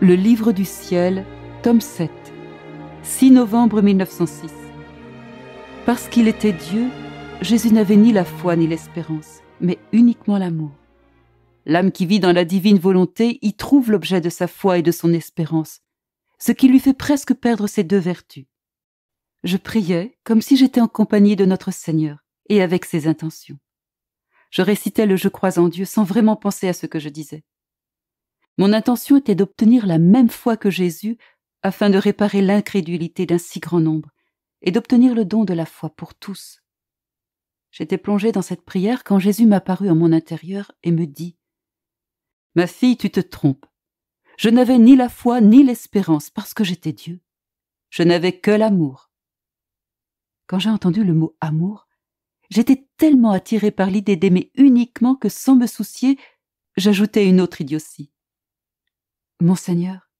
Le Livre du Ciel, tome 7, 6 novembre 1906. Parce qu'il était Dieu, Jésus n'avait ni la foi ni l'espérance, mais uniquement l'amour. L'âme qui vit dans la divine volonté y trouve l'objet de sa foi et de son espérance, ce qui lui fait presque perdre ses deux vertus. Je priais comme si j'étais en compagnie de notre Seigneur et avec ses intentions. Je récitais le Je crois en Dieu sans vraiment penser à ce que je disais. Mon intention était d'obtenir la même foi que Jésus afin de réparer l'incrédulité d'un si grand nombre et d'obtenir le don de la foi pour tous. J'étais plongé dans cette prière quand Jésus m'apparut en mon intérieur et me dit Ma fille, tu te trompes. Je n'avais ni la foi ni l'espérance parce que j'étais Dieu. Je n'avais que l'amour. Quand j'ai entendu le mot amour, j'étais tellement attiré par l'idée d'aimer uniquement que sans me soucier, j'ajoutais une autre idiotie. « Monseigneur,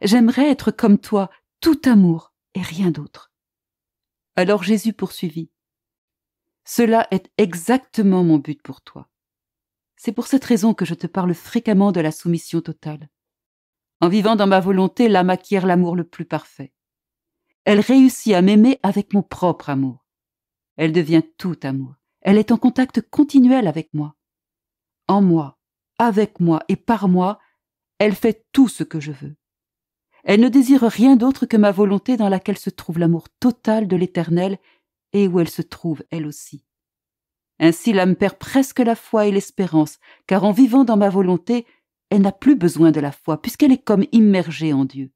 j'aimerais être comme toi, tout amour et rien d'autre. Alors Jésus poursuivit. Cela est exactement mon but pour toi. C'est pour cette raison que je te parle fréquemment de la soumission totale. En vivant dans ma volonté, l'âme acquiert l'amour le plus parfait. Elle réussit à m'aimer avec mon propre amour. Elle devient tout amour. Elle est en contact continuel avec moi. En moi, avec moi et par moi, elle fait tout ce que je veux. Elle ne désire rien d'autre que ma volonté dans laquelle se trouve l'amour total de l'Éternel et où elle se trouve elle aussi. Ainsi l'âme perd presque la foi et l'espérance, car en vivant dans ma volonté, elle n'a plus besoin de la foi, puisqu'elle est comme immergée en Dieu.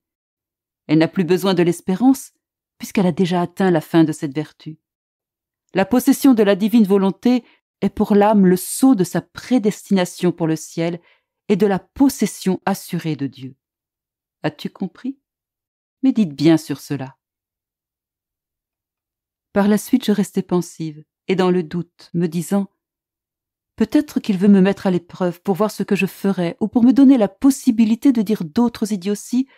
Elle n'a plus besoin de l'espérance, puisqu'elle a déjà atteint la fin de cette vertu. La possession de la divine volonté est pour l'âme le sceau de sa prédestination pour le ciel et de la possession assurée de Dieu. As-tu compris Médite bien sur cela. Par la suite, je restai pensive et dans le doute, me disant Peut-être qu'il veut me mettre à l'épreuve pour voir ce que je ferai ou pour me donner la possibilité de dire d'autres idioties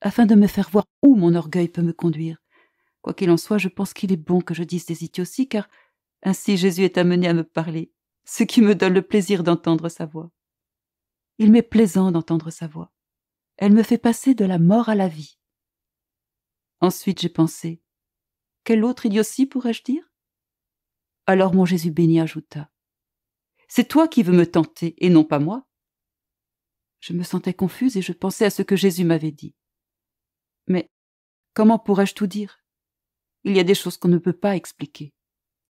afin de me faire voir où mon orgueil peut me conduire. Quoi qu'il en soit, je pense qu'il est bon que je dise des idioties car ainsi Jésus est amené à me parler, ce qui me donne le plaisir d'entendre sa voix. Il m'est plaisant d'entendre sa voix. Elle me fait passer de la mort à la vie. Ensuite j'ai pensé. Quelle autre idiotie pourrais-je dire Alors mon Jésus béni ajouta. C'est toi qui veux me tenter, et non pas moi. Je me sentais confuse et je pensais à ce que Jésus m'avait dit. Mais comment pourrais-je tout dire Il y a des choses qu'on ne peut pas expliquer.